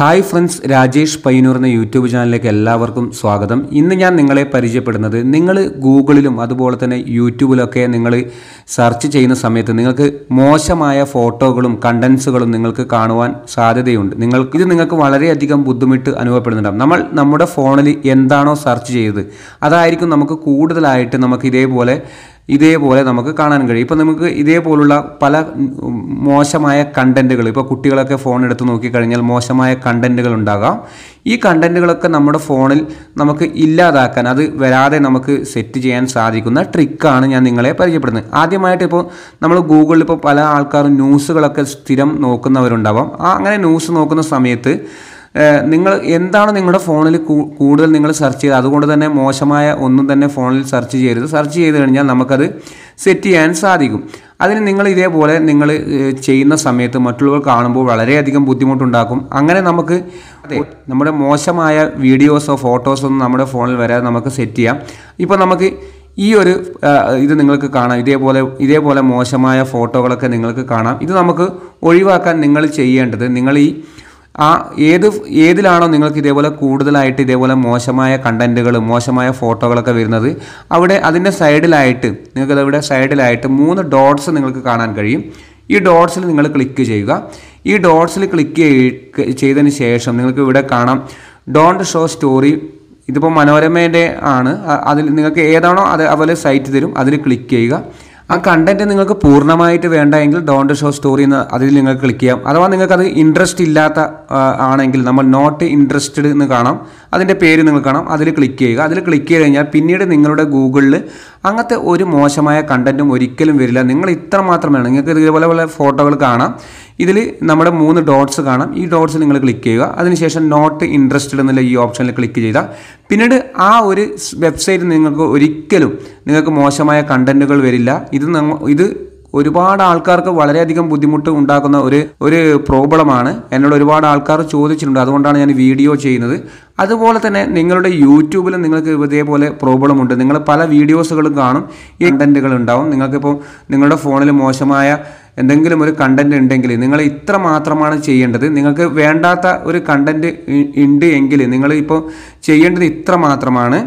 hi friends Rajesh Payyanur എന്ന YouTube ചാനലിലേക്ക് എല്ലാവർക്കും സ്വാഗതം ഇന്ന് ഞാൻ നിങ്ങളെ പരിചയപ്പെടുന്നത് നിങ്ങൾ ഗൂഗിളിലും അതുപോലെ തന്നെ യൂട്യൂബിലൊക്കെ നിങ്ങൾ സെർച്ച് ചെയ്യുന്ന സമയത്ത് നിങ്ങൾക്ക് മോശമായ ഫോട്ടോകളും കണ്ടൻസുകളും നിങ്ങൾക്ക് കാണുവാൻ സാധ്യതയുണ്ട് നിങ്ങൾക്ക് ഇത് നിങ്ങൾക്ക് വളരെയധികം ബുദ്ധിമുട്ട് അനുഭവപ്പെടുന്നുണ്ടാകും നമ്മൾ നമ്മുടെ ഫോണിൽ എന്താണോ സെർച്ച് ചെയ്തത് അതായിരിക്കും നമുക്ക് കൂടുതലായിട്ട് നമുക്ക് ഇതേപോലെ ഇതേപോലെ നമുക്ക് കാണാൻ കഴിയും ഇപ്പോൾ നമുക്ക് ഇതേപോലുള്ള പല മോശമായ കണ്ടൻറ്റുകൾ ഇപ്പോൾ കുട്ടികളൊക്കെ ഫോൺ എടുത്ത് നോക്കിക്കഴിഞ്ഞാൽ മോശമായ കണ്ടൻറ്റുകൾ ഉണ്ടാകാം ഈ കണ്ടൻറ്റുകളൊക്കെ നമ്മുടെ ഫോണിൽ നമുക്ക് ഇല്ലാതാക്കാൻ അത് വരാതെ നമുക്ക് സെറ്റ് ചെയ്യാൻ സാധിക്കുന്ന ട്രിക്കാണ് ഞാൻ നിങ്ങളെ പരിചയപ്പെടുന്നത് ആദ്യമായിട്ട് ഇപ്പോൾ നമ്മൾ ഗൂഗിളിൽ ഇപ്പോൾ പല ആൾക്കാർ ന്യൂസുകളൊക്കെ സ്ഥിരം നോക്കുന്നവരുണ്ടാവാം അങ്ങനെ ന്യൂസ് നോക്കുന്ന സമയത്ത് നിങ്ങൾ എന്താണ് നിങ്ങളുടെ ഫോണിൽ കൂടുതൽ നിങ്ങൾ സെർച്ച് ചെയ്ത് അതുകൊണ്ട് തന്നെ മോശമായ ഒന്നും തന്നെ ഫോണിൽ സെർച്ച് ചെയ്യരുത് സെർച്ച് ചെയ്ത് കഴിഞ്ഞാൽ നമുക്കത് സെറ്റ് ചെയ്യാൻ സാധിക്കും അതിന് നിങ്ങൾ ഇതേപോലെ നിങ്ങൾ ചെയ്യുന്ന സമയത്ത് മറ്റുള്ളവർ കാണുമ്പോൾ വളരെയധികം ബുദ്ധിമുട്ടുണ്ടാക്കും അങ്ങനെ നമുക്ക് അതെ നമ്മുടെ മോശമായ വീഡിയോസോ ഫോട്ടോസോ ഒന്നും നമ്മുടെ ഫോണിൽ വരാതെ നമുക്ക് സെറ്റ് ചെയ്യാം ഇപ്പോൾ നമുക്ക് ഈ ഒരു ഇത് നിങ്ങൾക്ക് കാണാം ഇതേപോലെ ഇതേപോലെ മോശമായ ഫോട്ടോകളൊക്കെ നിങ്ങൾക്ക് കാണാം ഇത് നമുക്ക് ഒഴിവാക്കാൻ നിങ്ങൾ ചെയ്യേണ്ടത് നിങ്ങൾ ഈ ആ ഏത് ഏതിലാണോ നിങ്ങൾക്ക് ഇതേപോലെ കൂടുതലായിട്ട് ഇതേപോലെ മോശമായ കണ്ടൻറ്റുകൾ മോശമായ ഫോട്ടോകളൊക്കെ വരുന്നത് അവിടെ അതിൻ്റെ സൈഡിലായിട്ട് അവിടെ സൈഡിലായിട്ട് മൂന്ന് ഡോട്ട്സ് നിങ്ങൾക്ക് കാണാൻ കഴിയും ഈ ഡോട്ട്സിൽ നിങ്ങൾ ക്ലിക്ക് ചെയ്യുക ഈ ഡോട്ട്സിൽ ക്ലിക്ക് ചെയ്തതിന് ശേഷം നിങ്ങൾക്ക് ഇവിടെ കാണാം ഡോണ്ട് ഷോ സ്റ്റോറി ഇതിപ്പോൾ മനോരമേൻ്റെ ആണ് അതിൽ നിങ്ങൾക്ക് ഏതാണോ അത് അതുപോലെ സൈറ്റ് തരും അതിൽ ക്ലിക്ക് ചെയ്യുക ആ കണ്ടന്റ് നിങ്ങൾക്ക് പൂർണ്ണമായിട്ട് വേണ്ട എങ്കിൽ ഡോണ്ട് ഷോ സ്റ്റോറി എന്ന് അതിൽ നിങ്ങൾക്ക് ക്ലിക്ക് ചെയ്യാം അഥവാ നിങ്ങൾക്കത് ഇൻട്രസ്റ്റ് ഇല്ലാത്ത ആണെങ്കിൽ നമ്മൾ നോട്ട് ഇൻട്രസ്റ്റഡ് എന്ന് കാണാം അതിൻ്റെ പേര് നിങ്ങൾ കാണാം അതിൽ ക്ലിക്ക് ചെയ്യുക അതിൽ ക്ലിക്ക് ചെയ്ത് കഴിഞ്ഞാൽ പിന്നീട് നിങ്ങളുടെ ഗൂഗിളിൽ അങ്ങനത്തെ ഒരു മോശമായ കണ്ടൻറ്റും ഒരിക്കലും വരില്ല നിങ്ങൾ ഇത്ര മാത്രമാണ് നിങ്ങൾക്ക് ഇതേപോലെ പോലെ ഫോട്ടോകൾ കാണാം ഇതിൽ നമ്മുടെ മൂന്ന് ഡോട്ട്സ് കാണാം ഈ ഡോട്ട്സ് നിങ്ങൾ ക്ലിക്ക് ചെയ്യുക അതിനുശേഷം നോട്ട് ഇൻട്രസ്റ്റഡ് എന്നുള്ള ഈ ഓപ്ഷനിൽ ക്ലിക്ക് ചെയ്താൽ പിന്നീട് ആ ഒരു വെബ്സൈറ്റ് നിങ്ങൾക്ക് ഒരിക്കലും നിങ്ങൾക്ക് മോശമായ കണ്ടൻറ്റുകൾ വരില്ല ഇത് ഇത് ഒരുപാട് ആൾക്കാർക്ക് വളരെയധികം ബുദ്ധിമുട്ട് ഉണ്ടാക്കുന്ന ഒരു ഒരു പ്രോബ്ലമാണ് എന്നോട് ഒരുപാട് ആൾക്കാർ ചോദിച്ചിട്ടുണ്ട് അതുകൊണ്ടാണ് ഞാൻ വീഡിയോ ചെയ്യുന്നത് അതുപോലെ തന്നെ നിങ്ങളുടെ യൂട്യൂബിലും നിങ്ങൾക്ക് ഇതേപോലെ പ്രോബ്ലം ഉണ്ട് നിങ്ങൾ പല വീഡിയോസുകളും കാണും ഈ കണ്ടൻറ്റുകൾ ഉണ്ടാവും നിങ്ങൾക്കിപ്പോൾ നിങ്ങളുടെ ഫോണിൽ മോശമായ എന്തെങ്കിലും ഒരു കണ്ടന്റ് ഉണ്ടെങ്കിൽ നിങ്ങൾ ഇത്ര മാത്രമാണ് ചെയ്യേണ്ടത് നിങ്ങൾക്ക് വേണ്ടാത്ത ഒരു കണ്ടന്റ് ഉണ്ട് എങ്കിൽ നിങ്ങൾ ഇപ്പോൾ ചെയ്യേണ്ടത് ഇത്ര മാത്രമാണ്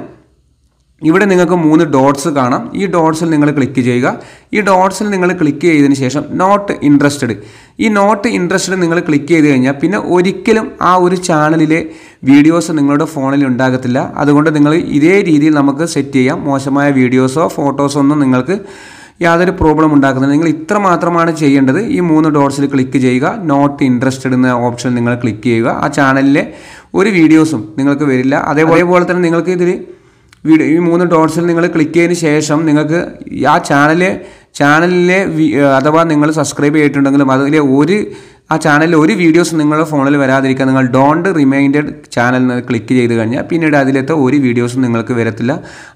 ഇവിടെ നിങ്ങൾക്ക് മൂന്ന് ഡോട്ട്സ് കാണാം ഈ ഡോട്ട്സിൽ നിങ്ങൾ ക്ലിക്ക് ചെയ്യുക ഈ ഡോട്ട്സിൽ നിങ്ങൾ ക്ലിക്ക് ചെയ്തതിന് ശേഷം നോട്ട് ഇൻട്രസ്റ്റഡ് ഈ നോട്ട് ഇൻട്രസ്റ്റഡ് നിങ്ങൾ ക്ലിക്ക് ചെയ്ത് കഴിഞ്ഞാൽ പിന്നെ ഒരിക്കലും ആ ഒരു ചാനലിലെ വീഡിയോസ് നിങ്ങളുടെ ഫോണിൽ ഉണ്ടാകത്തില്ല അതുകൊണ്ട് നിങ്ങൾ ഇതേ രീതിയിൽ നമുക്ക് സെറ്റ് ചെയ്യാം മോശമായ വീഡിയോസോ ഫോട്ടോസോ ഒന്നും നിങ്ങൾക്ക് യാതൊരു പ്രോബ്ലം ഉണ്ടാക്കുന്നില്ല നിങ്ങൾ ഇത്ര മാത്രമാണ് ചെയ്യേണ്ടത് ഈ മൂന്ന് ഡോട്ട്സിൽ ക്ലിക്ക് ചെയ്യുക നോട്ട് ഇൻട്രസ്റ്റഡ് എന്ന ഓപ്ഷൻ നിങ്ങൾ ക്ലിക്ക് ചെയ്യുക ആ ചാനലിലെ ഒരു വീഡിയോസും നിങ്ങൾക്ക് വരില്ല അതേപോലെ തന്നെ നിങ്ങൾക്ക് ഇതിൽ വീഡിയോ ഈ മൂന്ന് ഡോട്ട്സിൽ നിങ്ങൾ ക്ലിക്ക് ചെയ്തതിന് ശേഷം നിങ്ങൾക്ക് ആ ചാനൽ ചാനലിലെ അഥവാ നിങ്ങൾ സബ്സ്ക്രൈബ് ചെയ്തിട്ടുണ്ടെങ്കിലും അതിലെ ഒരു ആ ചാനലിലെ ഒരു വീഡിയോസ് നിങ്ങളുടെ ഫോണിൽ വരാതിരിക്കാൻ നിങ്ങൾ ഡോണ്ട് റിമൈൻഡഡ് ചാനൽ ക്ലിക്ക് ചെയ്ത് കഴിഞ്ഞാൽ പിന്നീട് അതിലത്തെ ഒരു വീഡിയോസും നിങ്ങൾക്ക് വരത്തില്ല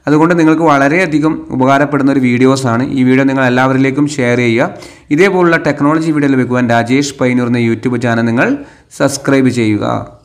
അതുകൊണ്ട് നിങ്ങൾക്ക് വളരെയധികം ഉപകാരപ്പെടുന്ന ഒരു വീഡിയോസാണ് ഈ വീഡിയോ നിങ്ങൾ എല്ലാവരിലേക്കും ഷെയർ ചെയ്യുക ഇതേപോലുള്ള ടെക്നോളജി വീഡിയോയിൽ വെക്കുവാൻ രാജേഷ് പൈനൂർ എന്ന യൂട്യൂബ് ചാനൽ നിങ്ങൾ സബ്സ്ക്രൈബ് ചെയ്യുക